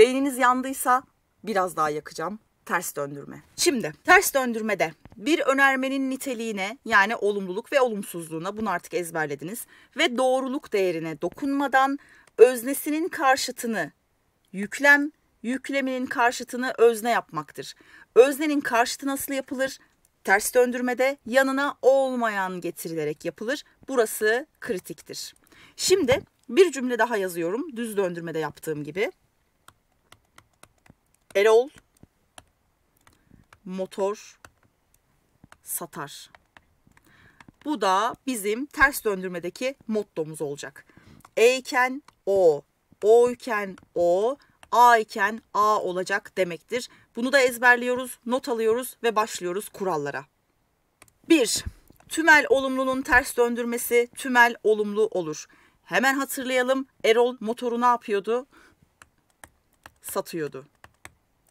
Beyniniz yandıysa biraz daha yakacağım. Ters döndürme. Şimdi ters döndürmede bir önermenin niteliğine yani olumluluk ve olumsuzluğuna bunu artık ezberlediniz ve doğruluk değerine dokunmadan öznesinin karşıtını yüklem, yükleminin karşıtını özne yapmaktır. Öznenin karşıtı nasıl yapılır? Ters döndürmede yanına olmayan getirilerek yapılır. Burası kritiktir. Şimdi bir cümle daha yazıyorum düz döndürmede yaptığım gibi. Erol motor satar. Bu da bizim ters döndürmedeki mottomuz olacak. E iken O, O iken O, A iken A olacak demektir. Bunu da ezberliyoruz, not alıyoruz ve başlıyoruz kurallara. 1. Tümel olumlunun ters döndürmesi tümel olumlu olur. Hemen hatırlayalım Erol motoru ne yapıyordu? Satıyordu.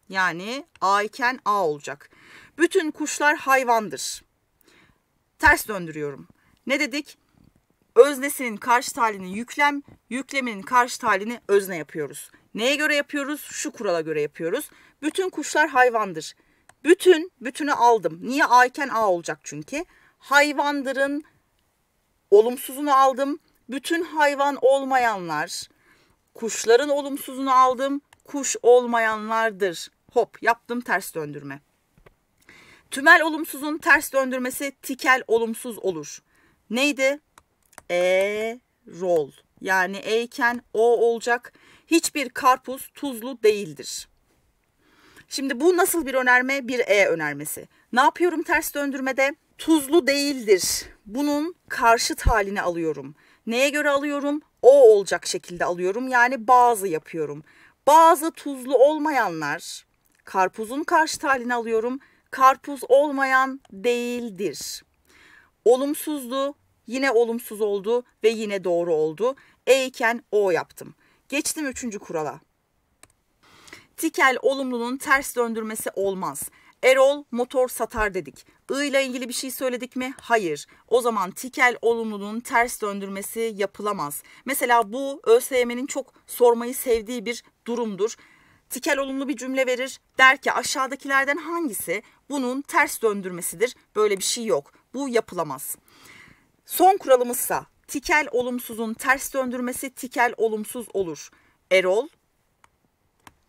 Yani A iken A olacak. Bütün kuşlar hayvandır. Ters döndürüyorum. Ne dedik? Öznesinin karşı talini yüklem, yükleminin karşı talini özne yapıyoruz. Neye göre yapıyoruz? Şu kurala göre yapıyoruz. Bütün kuşlar hayvandır. Bütün, bütünü aldım. Niye A iken A olacak çünkü. Hayvandırın olumsuzunu aldım. Bütün hayvan olmayanlar, kuşların olumsuzunu aldım. Kuş olmayanlardır. Hop yaptım ters döndürme. Tümel olumsuzun ters döndürmesi tikel olumsuz olur. Neydi? E rol. Yani E iken O olacak. Hiçbir karpuz tuzlu değildir. Şimdi bu nasıl bir önerme? Bir E önermesi. Ne yapıyorum ters döndürmede? Tuzlu değildir. Bunun karşıt halini alıyorum. Neye göre alıyorum? O olacak şekilde alıyorum. Yani bazı yapıyorum. Bazı tuzlu olmayanlar Karpuzun karşıt halini alıyorum. Karpuz olmayan değildir. Olumsuzdu, yine olumsuz oldu ve yine doğru oldu. E iken O yaptım. Geçtim üçüncü kurala. Tikel olumlunun ters döndürmesi olmaz. Erol motor satar dedik. I ile ilgili bir şey söyledik mi? Hayır. O zaman tikel olumlunun ters döndürmesi yapılamaz. Mesela bu ÖSYM'nin çok sormayı sevdiği bir durumdur tikel olumlu bir cümle verir. Der ki aşağıdakilerden hangisi bunun ters döndürmesidir? Böyle bir şey yok. Bu yapılamaz. Son kuralımızsa tikel olumsuzun ters döndürmesi tikel olumsuz olur. Erol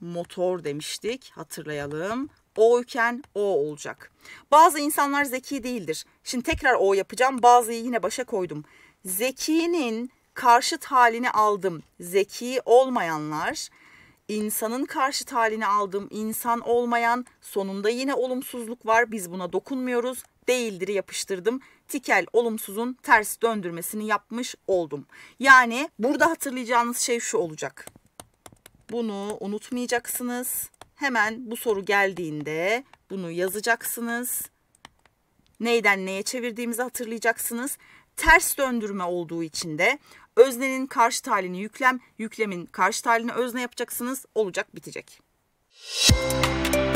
motor demiştik. Hatırlayalım. O iken O olacak. Bazı insanlar zeki değildir. Şimdi tekrar O yapacağım. Bazıyı yine başa koydum. Zekinin karşıt halini aldım. Zeki olmayanlar insanın karşıt halini aldım. insan olmayan sonunda yine olumsuzluk var biz buna dokunmuyoruz değildir yapıştırdım. Tikel olumsuzun ters döndürmesini yapmış oldum. Yani burada hatırlayacağınız şey şu olacak. Bunu unutmayacaksınız. Hemen bu soru geldiğinde bunu yazacaksınız. Neyden neye çevirdiğimizi hatırlayacaksınız ters döndürme olduğu için de öznenin karşı talini yüklem, yüklemin karşı talini özne yapacaksınız. Olacak bitecek. Müzik